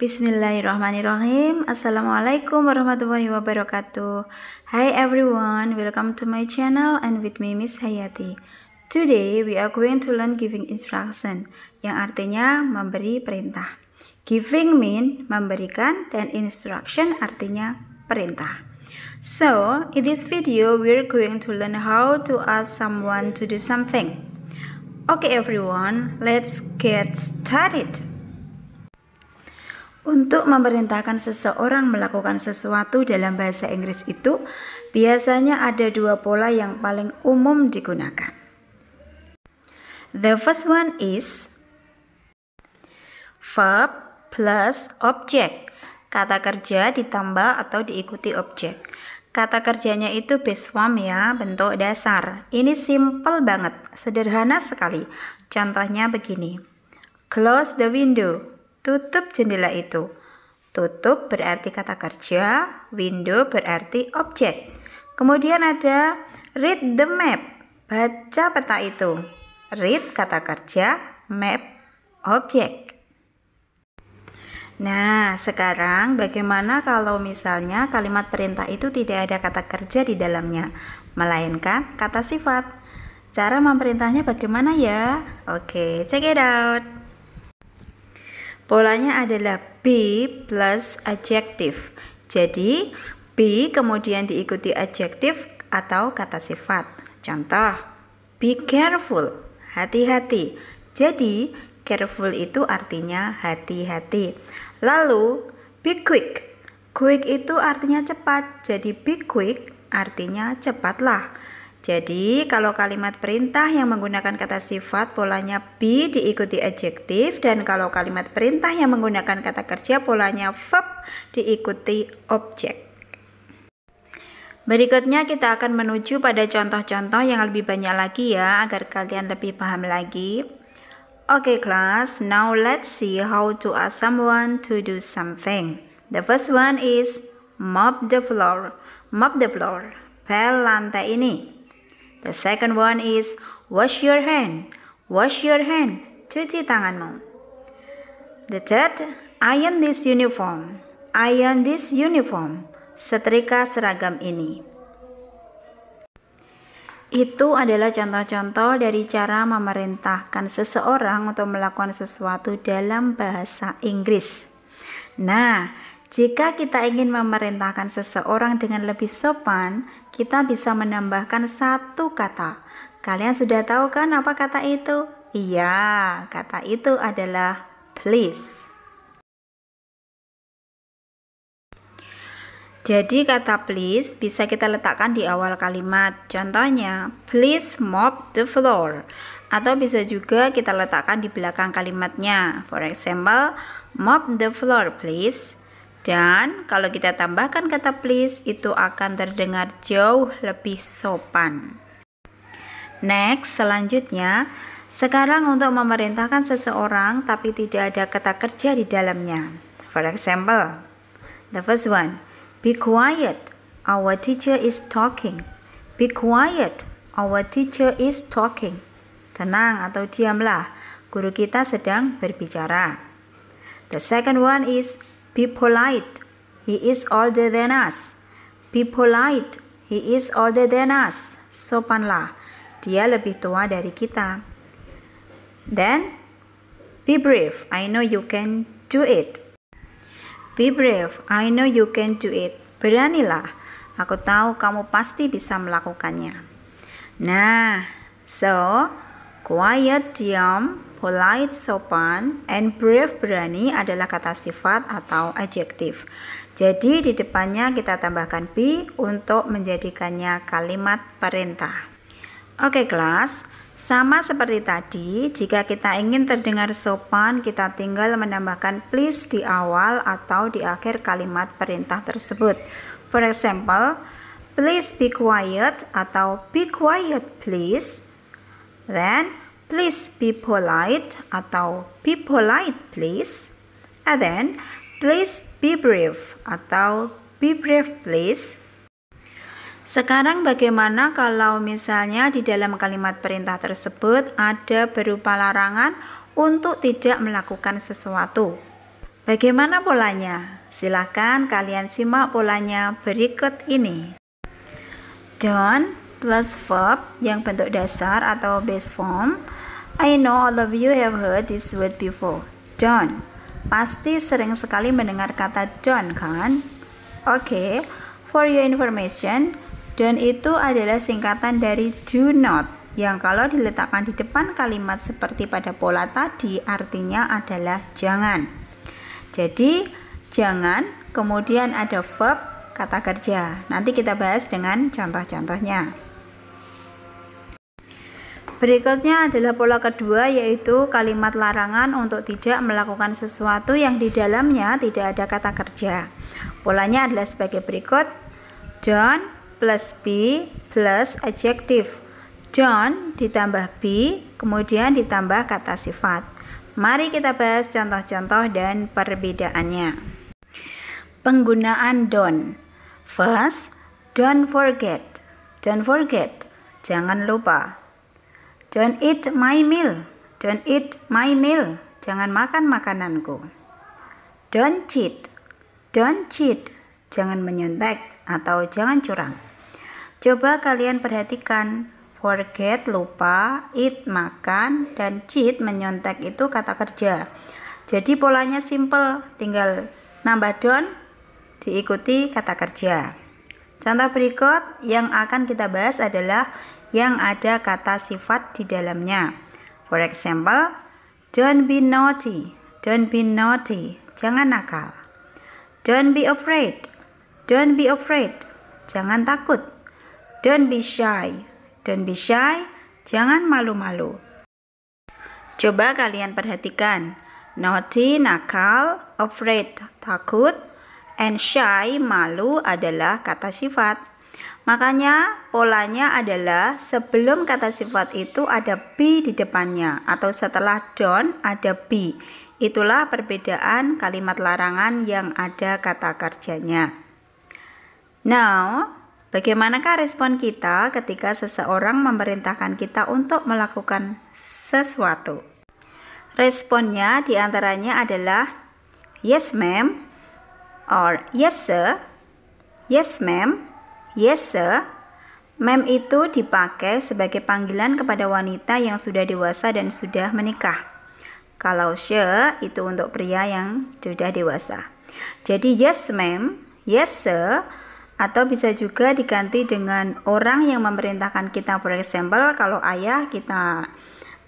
Bismillahirrahmanirrahim Assalamualaikum warahmatullahi wabarakatuh Hi everyone, welcome to my channel and with me Miss Hayati Today we are going to learn giving instruction Yang artinya memberi perintah Giving mean memberikan dan instruction artinya perintah So, in this video we are going to learn how to ask someone to do something Okay everyone, let's get started untuk memerintahkan seseorang melakukan sesuatu dalam bahasa Inggris itu biasanya ada dua pola yang paling umum digunakan. The first one is verb plus object. Kata kerja ditambah atau diikuti objek. Kata kerjanya itu base form ya, bentuk dasar. Ini simple banget, sederhana sekali. Contohnya begini. Close the window. Tutup jendela itu. Tutup berarti kata kerja, window berarti objek. Kemudian ada read the map, baca peta itu. Read kata kerja, map objek. Nah, sekarang bagaimana kalau misalnya kalimat perintah itu tidak ada kata kerja di dalamnya, melainkan kata sifat? Cara memerintahnya bagaimana ya? Oke, check it out. Polanya adalah be plus adjektif. Jadi, be kemudian diikuti adjektif atau kata sifat. Contoh, be careful, hati-hati. Jadi, careful itu artinya hati-hati. Lalu, be quick. Quick itu artinya cepat. Jadi, be quick artinya cepatlah. Jadi, kalau kalimat perintah yang menggunakan kata sifat polanya be diikuti adjektif dan kalau kalimat perintah yang menggunakan kata kerja polanya verb diikuti objek. Berikutnya kita akan menuju pada contoh-contoh yang lebih banyak lagi ya agar kalian lebih paham lagi. Oke okay, class, now let's see how to ask someone to do something. The first one is mop the floor. Mop the floor. Pel lantai ini. The second one is wash your hand. Wash your hand. Cuci tanganmu. The third, iron this uniform. Iron this uniform. Setrika seragam ini. Itu adalah contoh-contoh dari cara memerintahkan seseorang untuk melakukan sesuatu dalam bahasa Inggris. Nah, jika kita ingin memerintahkan seseorang dengan lebih sopan, kita bisa menambahkan satu kata. Kalian sudah tahu kan apa kata itu? Iya, kata itu adalah please. Jadi kata please bisa kita letakkan di awal kalimat. Contohnya, please mop the floor. Atau bisa juga kita letakkan di belakang kalimatnya. For example, mop the floor please. Dan kalau kita tambahkan kata please itu akan terdengar jauh lebih sopan. Next, selanjutnya sekarang untuk memerintahkan seseorang tapi tidak ada kata kerja di dalamnya. For example, the first one, be quiet, our teacher is talking. Be quiet, our teacher is talking. Tenang atau diamlah, guru kita sedang berbicara. The second one is Be polite. He is older than us. Be polite. He is older than us. Sopanlah. Dia lebih tua dari kita. Then, be brave. I know you can do it. Be brave. I know you can do it. Beranilah. Aku tahu kamu pasti bisa melakukannya. Nah, so Quiet, diam, polite, sopan, and brave, berani adalah kata sifat atau adjektif. Jadi di depannya kita tambahkan be untuk menjadikannya kalimat perintah. Oke kelas, sama seperti tadi, jika kita ingin terdengar sopan, kita tinggal menambahkan please di awal atau di akhir kalimat perintah tersebut. For example, please be quiet atau be quiet please Then please be polite atau be polite please. And then please be brief atau be brief please. Sekarang bagaimana kalau misalnya di dalam kalimat perintah tersebut ada berupa larangan untuk tidak melakukan sesuatu? Bagaimana polanya? Silahkan kalian simak polanya berikut ini. Don't plus verb yang bentuk dasar atau base form. I know all of you have heard this word before. John, Pasti sering sekali mendengar kata John kan? Oke, okay. for your information, John itu adalah singkatan dari do not yang kalau diletakkan di depan kalimat seperti pada pola tadi artinya adalah jangan. Jadi, jangan kemudian ada verb kata kerja. Nanti kita bahas dengan contoh-contohnya. Berikutnya adalah pola kedua yaitu kalimat larangan untuk tidak melakukan sesuatu yang di dalamnya tidak ada kata kerja. Polanya adalah sebagai berikut. John plus be plus adjective. John ditambah b kemudian ditambah kata sifat. Mari kita bahas contoh-contoh dan perbedaannya. Penggunaan don. First, don't forget. Don't forget. Jangan lupa. Don't eat my meal. Don't eat my meal. Jangan makan makananku. Don't cheat. Don't cheat. Jangan menyontek atau jangan curang. Coba kalian perhatikan. Forget lupa, eat makan, dan cheat menyontek itu kata kerja. Jadi polanya simple, tinggal nambah don diikuti kata kerja. Contoh berikut yang akan kita bahas adalah yang ada kata sifat di dalamnya. For example, don't be naughty, don't be naughty, jangan nakal. Don't be afraid, don't be afraid, jangan takut. Don't be shy, don't be shy, jangan malu-malu. Coba kalian perhatikan. Naughty, nakal, afraid, takut, and shy, malu adalah kata sifat. Makanya polanya adalah sebelum kata sifat itu ada be di depannya atau setelah don ada be. Itulah perbedaan kalimat larangan yang ada kata kerjanya. Now, bagaimanakah respon kita ketika seseorang memerintahkan kita untuk melakukan sesuatu? Responnya diantaranya adalah yes ma'am or yes sir, yes ma'am, Yes, sir. Mem itu dipakai sebagai panggilan kepada wanita yang sudah dewasa dan sudah menikah. Kalau she itu untuk pria yang sudah dewasa. Jadi yes, mem, yes, sir, atau bisa juga diganti dengan orang yang memerintahkan kita. For example, kalau ayah kita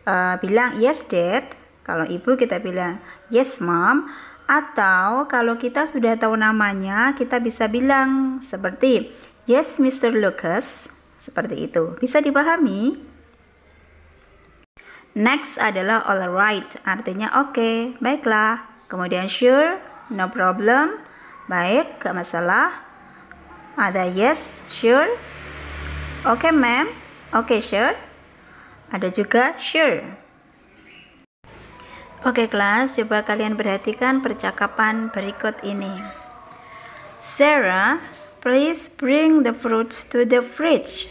uh, bilang yes, dad. Kalau ibu kita bilang yes, mom. Atau kalau kita sudah tahu namanya, kita bisa bilang seperti Yes, Mr. Lucas. Seperti itu. Bisa dipahami? Next adalah all right. artinya oke, okay, baiklah. Kemudian sure, no problem, baik, gak masalah. Ada yes, sure. Oke, okay, ma'am. Oke, okay, sure. Ada juga sure. Oke, kelas, coba kalian perhatikan percakapan berikut ini. Sarah Please bring the fruits to the fridge.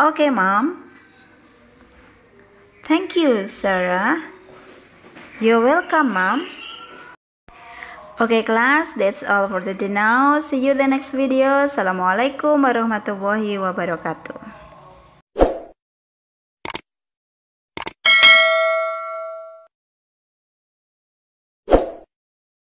Okay, Mom. Thank you, Sarah. You're welcome, Mom. okay, class. that's all for today now. See you the next video. Assalamualaikum warahmatullahi wabarakatuh.